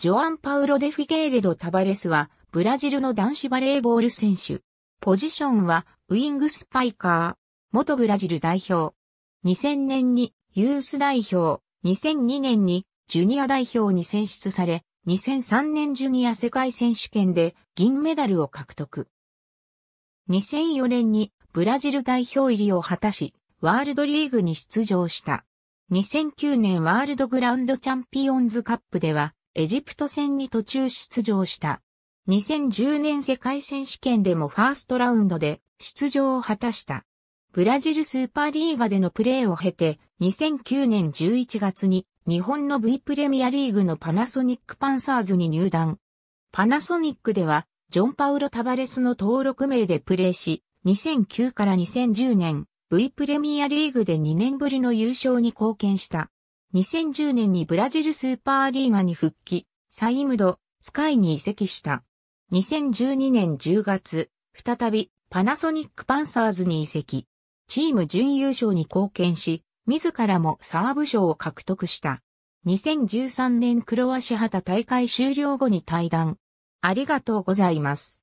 ジョアン・パウロ・デ・フィゲーレド・タバレスは、ブラジルの男子バレーボール選手。ポジションは、ウィングスパイカー。元ブラジル代表。2000年にユース代表、2002年にジュニア代表に選出され、2003年ジュニア世界選手権で銀メダルを獲得。2004年にブラジル代表入りを果たし、ワールドリーグに出場した。2009年ワールドグランドチャンピオンズカップではエジプト戦に途中出場した。2010年世界選手権でもファーストラウンドで出場を果たした。ブラジルスーパーリーガでのプレーを経て、2009年11月に日本の V プレミアリーグのパナソニックパンサーズに入団。パナソニックでは、ジョンパウロ・タバレスの登録名でプレーし、2009から2010年、V プレミアリーグで2年ぶりの優勝に貢献した。2010年にブラジルスーパーリーガに復帰、サイムド、スカイに移籍した。2012年10月、再びパナソニックパンサーズに移籍。チーム準優勝に貢献し、自らもサーブ賞を獲得した。2013年クロワシハ旗大会終了後に対談。ありがとうございます。